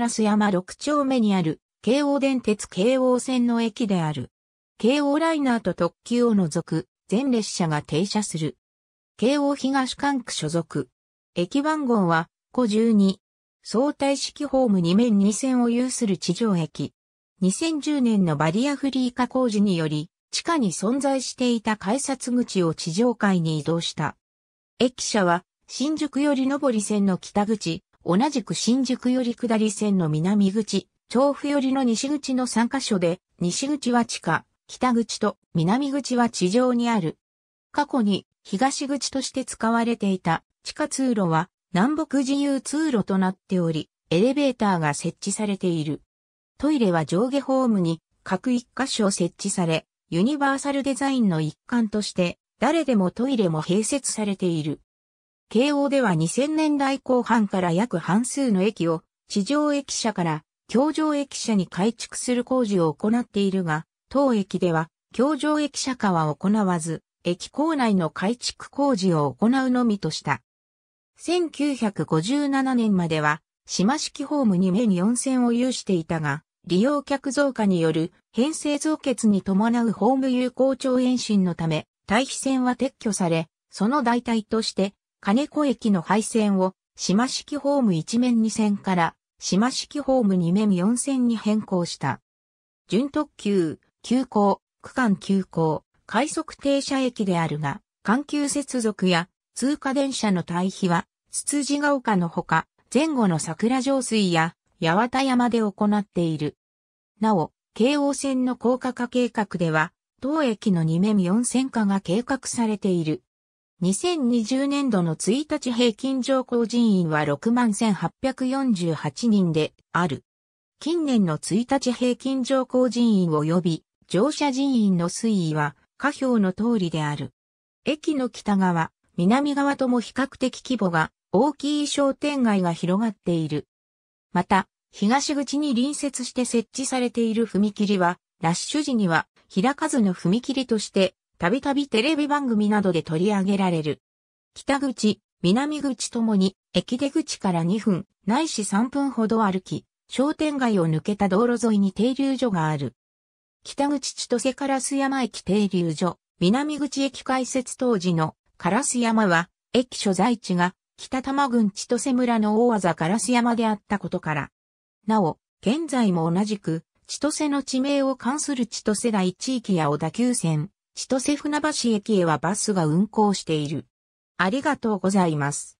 烏山6丁目にある、京王電鉄京王線の駅である。京王ライナーと特急を除く、全列車が停車する。京王東管区所属。駅番号は、52。相対式ホーム2面2線を有する地上駅。2010年のバリアフリー化工事により、地下に存在していた改札口を地上階に移動した。駅舎は、新宿より上り線の北口、同じく新宿より下り線の南口、調布よりの西口の3カ所で、西口は地下、北口と南口は地上にある。過去に東口として使われていた地下通路は南北自由通路となっており、エレベーターが設置されている。トイレは上下ホームに各1箇所設置され、ユニバーサルデザインの一環として、誰でもトイレも併設されている。京王では2000年代後半から約半数の駅を地上駅舎から橋上駅舎に改築する工事を行っているが、当駅では橋上駅舎化は行わず、駅構内の改築工事を行うのみとした。1957年までは、島式ホームに目に温線を有していたが、利用客増加による編成増結に伴うホーム有効長延伸のため、対比線は撤去され、その代替として金子駅の廃線を島式ホーム1面2線から島式ホーム2面4線に変更した。準特急、急行、区間急行、快速停車駅であるが、環球接続や通過電車の対比は、つつじが丘のほか、前後の桜上水や八幡山で行っている。なお、京王線の高架化計画では、当駅の2面4線化が計画されている。2020年度の1日平均上降人員は61,848人である。近年の1日平均上降人員及び乗車人員の推移は下表の通りである。駅の北側、南側とも比較的規模が大きい商店街が広がっている。また、東口に隣接して設置されている踏切は、ラッシュ時には開かずの踏切としてたびたびテレビ番組などで取り上げられる。北口、南口ともに、駅出口から2分、ないし3分ほど歩き、商店街を抜けた道路沿いに停留所がある。北口千歳烏山駅停留所、南口駅開設当時の烏山は、駅所在地が北多摩郡千歳村の大技烏山であったことから。なお、現在も同じく、千歳の地名を関する千歳台地域や小田急線、千歳船橋駅へはバスが運行している。ありがとうございます。